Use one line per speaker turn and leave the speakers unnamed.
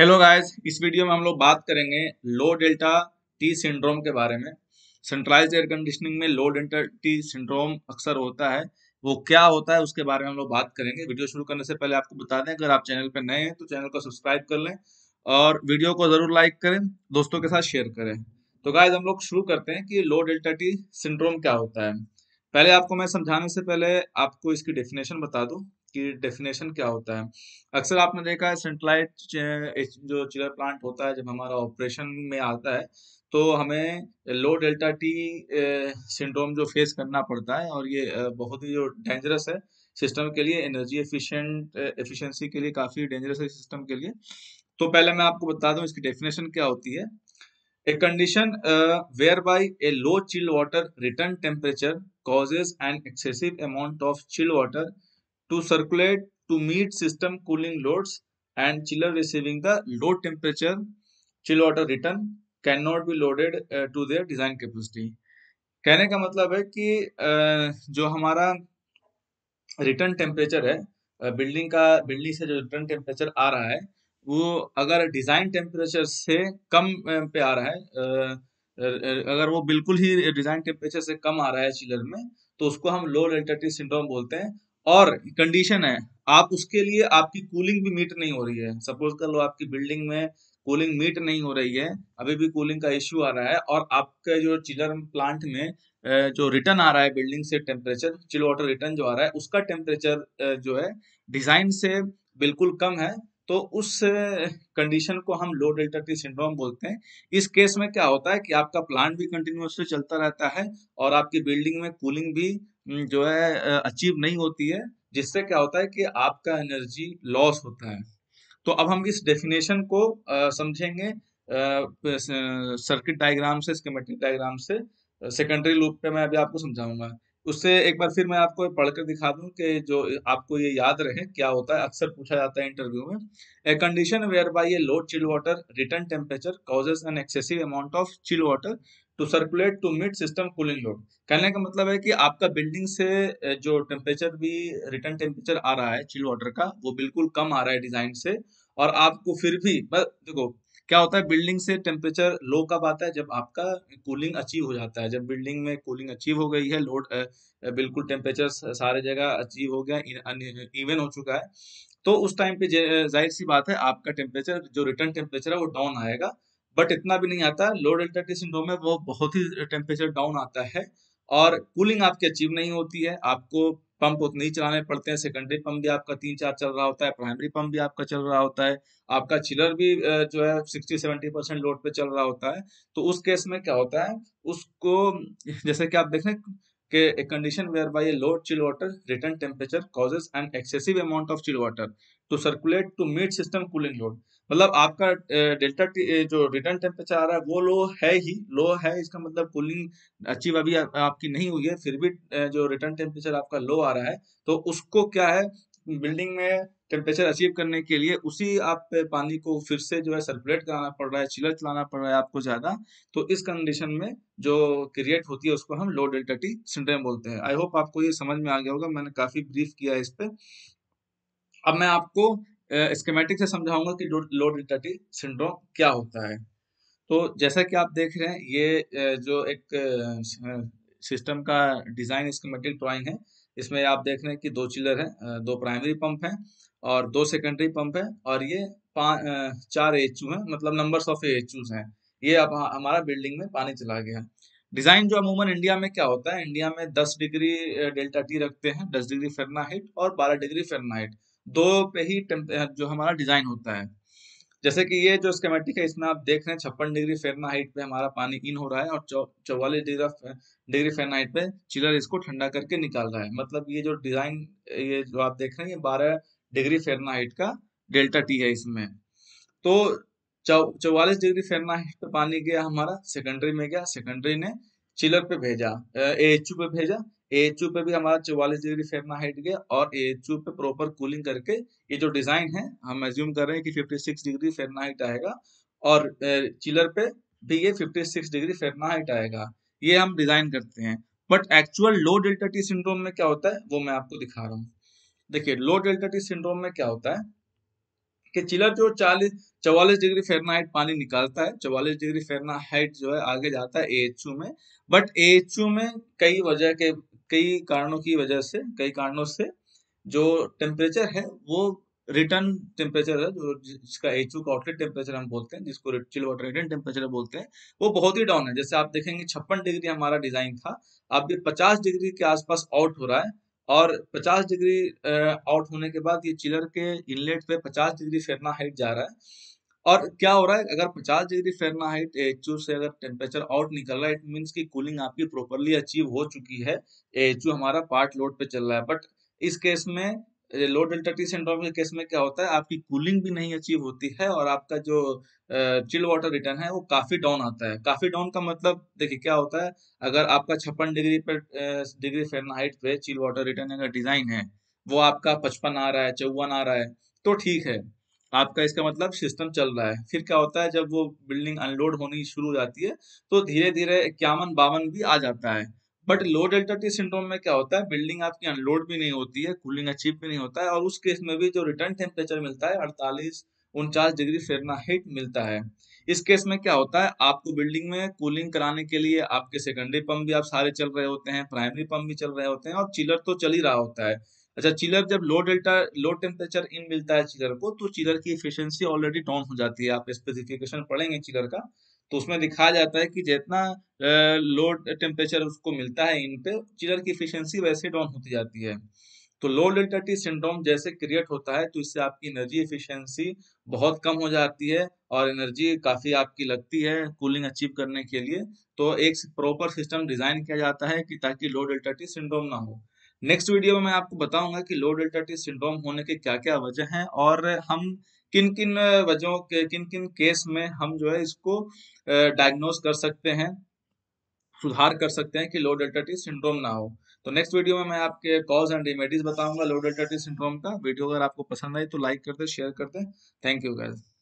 hello guys इस video में हम लोग बात करेंगे लो डेल्टा टी सिंड्रोम के बारे में सेंट्रलाइज एयर कंडीशनिंग में लो डेल्टा टी सिंड्रोम अक्सर होता है वो क्या होता है उसके बारे में हम लोग बात करेंगे वीडियो शुरू करने से पहले आपको बता दें अगर आप चैनल पर नए हैं तो चैनल को सब्सक्राइब कर लें और वीडियो को ज़रूर लाइक करें दोस्तों के साथ शेयर करें तो गाइज हम लोग शुरू करते हैं कि लो डेल्टा टी सिंड्रोम क्या होता है पहले आपको मैं समझाने से पहले आपको इसकी डेफिनेशन बता दूँ इसकी डेफिनेशन क्या होता है अक्सर आपने देखा है सेंट्रलाइज जो चिलर प्लांट होता है जब हमारा ऑपरेशन में आता है तो हमें लो डेल्टा टी सिंड्रोम जो फेस करना पड़ता है और ये बहुत ही जो डेंजरस है सिस्टम के लिए एनर्जी एफिशिएंट एफिशिएंसी के लिए काफ़ी डेंजरस है सिस्टम के लिए तो पहले मैं आपको बता दूं इसकी डेफिनेशन क्या होती है a condition where whereby a low chilled water return temperature causes an excessive amount of chilled water to circulate to meet system cooling loads and chiller receiving the low temperature chill water return cannot be loaded uh, to their design capacity कहने का मतलब है कि uh, जो हमारा return temperature है building का building से जो रिटर्न टेम्परेचर आ रहा है वो अगर डिज़ाइन टेम्परेचर से कम पे आ रहा है अगर वो बिल्कुल ही डिज़ाइन टेम्परेचर से कम आ रहा है चिलर में तो उसको हम लो लेटेलिटी सिंड्रोम बोलते हैं और कंडीशन है आप उसके लिए आपकी कूलिंग भी मीट नहीं हो रही है सपोज कर लो आपकी बिल्डिंग में कूलिंग मीट नहीं हो रही है अभी भी कूलिंग का इश्यू आ रहा है और आपके जो चिलर प्लांट में जो रिटर्न आ रहा है बिल्डिंग से टेम्परेचर चिल वाटर रिटर्न जो आ रहा है उसका टेम्परेचर जो है डिजाइन से बिल्कुल कम है तो उस कंडीशन को हम लो डेल्टा टी सिंड्रोम बोलते हैं इस केस में क्या होता है कि आपका प्लांट भी कंटिन्यूसली चलता रहता है और आपकी बिल्डिंग में कूलिंग भी जो है अचीव नहीं होती है जिससे क्या होता है कि आपका एनर्जी लॉस होता है तो अब हम इस डेफिनेशन को समझेंगे सर्किट डायग्राम से स्केमेटिक डायग्राम से सेकेंडरी लूप पे मैं अभी आपको समझाऊंगा उससे एक बार फिर मैं आपको पढ़कर दिखा दूं कि जो आपको ये याद रहे क्या होता है अक्सर पूछा जाता है इंटरव्यू में a condition whereby a low chill water return temperature causes an excessive amount of chill water to circulate to meet system cooling load कहने का मतलब है कि आपका बिल्डिंग से जो टेम्परेचर भी रिटर्न टेम्परेचर आ रहा है चिल वाटर का वो बिल्कुल कम आ रहा है डिजाइन से और आपको फिर भी देखो क्या होता है बिल्डिंग से टेम्परेचर लो कब आता है जब आपका कूलिंग अचीव हो जाता है जब बिल्डिंग में कूलिंग अचीव हो गई है लोड बिल्कुल टेम्परेचर सारे जगह अचीव हो गया इवन हो चुका है तो उस टाइम पे जाहिर सी बात है आपका टेम्परेचर जो रिटर्न टेम्परेचर है वो डाउन आएगा बट इतना भी नहीं आता लोड एल्टरटी सिंड्रोम में वो बहुत ही टेम्परेचर डाउन आता है और कूलिंग आपकी अचीव नहीं होती है आपको पंप उतने ही चलाने पड़ते हैं सेकेंडरी पंप भी आपका तीन चार चल रहा होता है प्राइमरी पंप भी आपका चल रहा होता है आपका चिलर भी जो है सिक्सटी सेवेंटी परसेंट लोड पे चल रहा होता है तो उस केस में क्या होता है उसको जैसे कि आप देखें कि एक condition whereby load chill water return temperature causes and excessive amount of chill water to circulate to meet system cooling load मतलब आपका डेल्टा जो रिटर्न टेम्परेचर आ रहा है वो लो है ही लो है इसका मतलब कूलिंग अचीव अभी आप, आपकी नहीं हुई है फिर भी जो रिटर्न टेम्परेचर आपका लो आ रहा है तो उसको क्या है बिल्डिंग में टेम्परेचर अचीव करने के लिए उसी आप पानी को फिर से जो है सर्कुलेट कराना पड़ रहा है चिलर चलाना पड़ रहा है आपको ज्यादा तो इस कंडीशन में जो क्रिएट होती है उसको हम लो डेल्टा टी सिंड्रोम बोलते हैं आई होप आपको ये समझ में आ गया होगा मैंने काफी ब्रीफ किया है इस पर अब मैं आपको स्केमेटिक से समझाऊंगा कि लोड रिटर्टी सिंड्रोम क्या होता है तो जैसा कि आप देख रहे हैं ये जो एक सिस्टम का डिज़ाइन स्कीमेटिक ड्राइंग है इसमें आप देख रहे हैं कि दो चिलर हैं दो प्राइमरी पंप हैं और दो सेकेंडरी पंप हैं और ये चार एच हैं मतलब नंबर्स ऑफ एच हैं ये अब हमारा बिल्डिंग में पानी चला गया डिज़ाइन जो अमूमन इंडिया में क्या होता है इंडिया में 10 डिग्री डेल्टा टी रखते हैं 10 डिग्री फेरनाइट और 12 डिग्री फेरनाइट दो पे ही जो हमारा डिजाइन होता है जैसे कि ये जो स्केमेटिक है इसमें आप देख रहे हैं छप्पन डिग्री फेरना हाइट पे हमारा पानी इन हो रहा है और चौवालीस डिग्री डिग्री फेरना हाइट पे चिलर इसको ठंडा करके निकाल रहा है मतलब ये जो डिजाइन ये जो आप देख रहे हैं ये बारह डिग्री फेरना हाइट का डेल्टा टी है इसमें तो चौवालीस डिग्री फेरना हाइट पे पानी गया हमारा सेकेंडरी में गया सेकेंडरी ने चिलर पे भेजा ए पे भेजा एच पे भी हमारा चौवालीस डिग्री हाइट गया और एच पे प्रॉपर कूलिंग करके ये जो डिजाइन है हम एज्यूम कर रहे हैं कि 56 डिग्री हाइट आएगा और चिलर पे भी ये 56 डिग्री हाइट आएगा ये हम डिजाइन करते हैं but actual low delta T syndrome में क्या होता है वो मैं आपको दिखा रहा हूँ देखिये लो डेल्टा टी सिंड्रोम में क्या होता है कि चिलर जो चालीस चौवालीस डिग्री फेरनाहाइट पानी निकालता है चौवालीस डिग्री फेरनाहाइट जो है आगे जाता है एच में बट एच में कई वजह के कई कारणों की वजह से कई कारणों से जो टेम्परेचर है वो रिटर्न टेम्परेचर है जो जिसका एच का आउटलेट टेम्परेचर हम बोलते हैं जिसको चिल वाटर रिटर्न टेम्परेचर बोलते हैं वो बहुत ही डाउन है जैसे आप देखेंगे छप्पन डिग्री हमारा डिजाइन था अब ये पचास डिग्री के आसपास आउट हो रहा है और पचास डिग्री आउट होने के बाद ये चिलर के इनलेट पे पचास डिग्री फेरना हाइट जा रहा है और क्या हो रहा है अगर 50 डिग्री फेरनाइट एचयू से अगर टेम्परेचर आउट निकल रहा है इट मीन्स की कूलिंग आपकी प्रॉपरली अचीव हो चुकी है एच हमारा पार्ट लोड पे चल रहा है बट इस केस में लो डेल्टा टी सिंड्रोम के केस में क्या होता है आपकी कूलिंग भी नहीं अचीव होती है और आपका जो चिल वाटर रिटर्न है वो काफी डाउन आता है काफी डाउन का मतलब देखिए क्या होता है अगर आपका छप्पन डिग्री पर डिग्री फेरनाइट पे चिल वाटर रिटर्न अगर डिजाइन है वो आपका पचपन आ रहा है चौवन आ रहा है तो ठीक है आपका इसका मतलब सिस्टम चल रहा है फिर क्या होता है जब वो बिल्डिंग अनलोड होनी शुरू हो जाती है तो धीरे धीरे इक्यावन बावन भी आ जाता है बट लो डेल्टा सिंड्रोम में क्या होता है बिल्डिंग आपकी अनलोड भी नहीं होती है कूलिंग अचीव भी नहीं होता है और उस केस में भी जो रिटर्न टेम्परेचर मिलता है अड़तालीस उनचास डिग्री फेरना हिट मिलता है इस केस में क्या होता है आपको बिल्डिंग में कूलिंग कराने के लिए आपके सेकेंडरी पंप भी आप सारे चल रहे होते हैं प्राइमरी पंप भी चल रहे होते हैं और चिलर तो चल ही रहा होता है अच्छा चिलर जब लो डेल्टा लो टेम्परेचर इन मिलता है चिलर को तो चिलर की इफिशियंसी ऑलरेडी डाउन हो जाती है आप स्पेसिफिकेशन पढ़ेंगे चिलर का तो उसमें दिखाया जाता है कि जितना लो टेम्परेचर उसको मिलता है इन पे चिलर की इफिशियंसी वैसे डाउन होती जाती है तो लो डेल्टा टी सिंड्रोम जैसे क्रिएट होता है तो इससे आपकी एनर्जी इफिशियंसी बहुत कम हो जाती है और एनर्जी काफ़ी आपकी लगती है कूलिंग अचीव करने के लिए तो एक प्रॉपर सिस्टम डिज़ाइन किया जाता है कि ताकि लो डेल्टा टी सिंड्रोम ना हो नेक्स्ट वीडियो में मैं आपको बताऊंगा कि लो डेल्टा टी सिंड्रोम होने के क्या क्या वजह हैं और हम किन किन वजहों के किन किन केस में हम जो है इसको डायग्नोज कर सकते हैं सुधार कर सकते हैं कि लो डेल्टा टी सिंड्रोम ना हो तो नेक्स्ट वीडियो में मैं आपके कॉज एंड रेमेडीज बताऊंगा लो डेल्टा टी सिंड्रोम का वीडियो अगर आपको पसंद आई तो लाइक कर दे शेयर कर दे थैंक यू गाइस